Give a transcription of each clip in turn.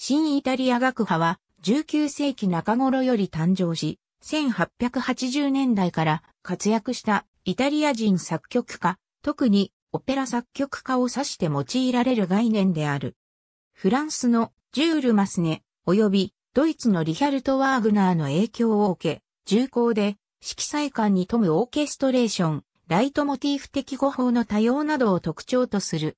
新イタリア学派は19世紀中頃より誕生し、1880年代から活躍したイタリア人作曲家、特にオペラ作曲家を指して用いられる概念である。フランスのジュール・マスネ、及びドイツのリヒャルト・ワーグナーの影響を受け、重厚で色彩感に富むオーケストレーション、ライトモティーフ的語法の多様などを特徴とする。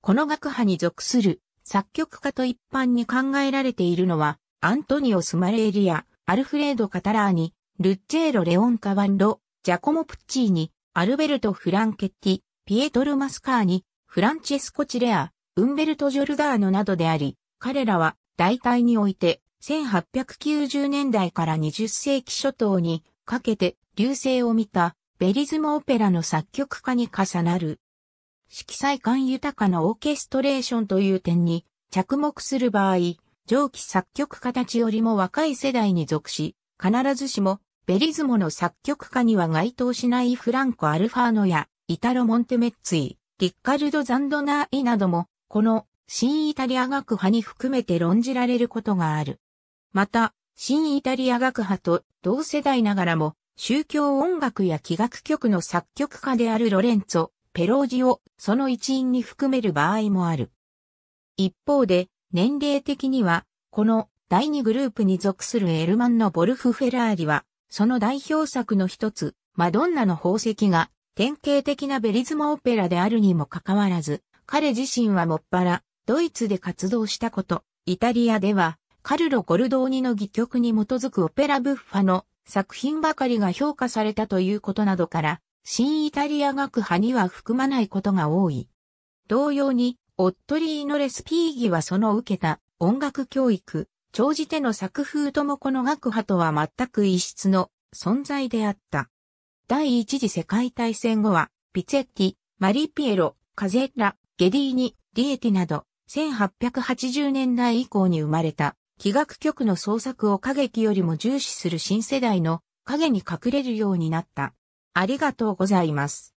この学派に属する作曲家と一般に考えられているのは、アントニオス・マレーリア、アルフレード・カタラーニ、ルッチェーロ・レオン・カワンロ、ジャコモ・プッチーニ、アルベルト・フランケッティ、ピエトル・マスカーニ、フランチェスコ・チレア、ウンベルト・ジョルダーノなどであり、彼らは大体において1890年代から20世紀初頭にかけて流星を見たベリズムオペラの作曲家に重なる。色彩感豊かなオーケストレーションという点に着目する場合、上記作曲家たちよりも若い世代に属し、必ずしもベリズモの作曲家には該当しないフランコ・アルファーノやイタロ・モンテメッツィ、リッカルド・ザンドナーイなども、この新イタリア学派に含めて論じられることがある。また、新イタリア学派と同世代ながらも、宗教音楽や器楽曲の作曲家であるロレンツォ、ペロージをその一員に含める場合もある。一方で、年齢的には、この第二グループに属するエルマンのボルフ・フェラーリは、その代表作の一つ、マドンナの宝石が、典型的なベリズムオペラであるにもかかわらず、彼自身はもっぱら、ドイツで活動したこと、イタリアでは、カルロ・ゴルドーニの戯曲に基づくオペラブッファの作品ばかりが評価されたということなどから、新イタリア学派には含まないことが多い。同様に、オットリーノ・レスピーギはその受けた音楽教育、長じての作風ともこの学派とは全く異質の存在であった。第一次世界大戦後は、ピツェッティ、マリピエロ、カゼッラ、ゲディーニ、リエティなど、1880年代以降に生まれた、気楽曲の創作を歌劇よりも重視する新世代の影に隠れるようになったありがとうございます。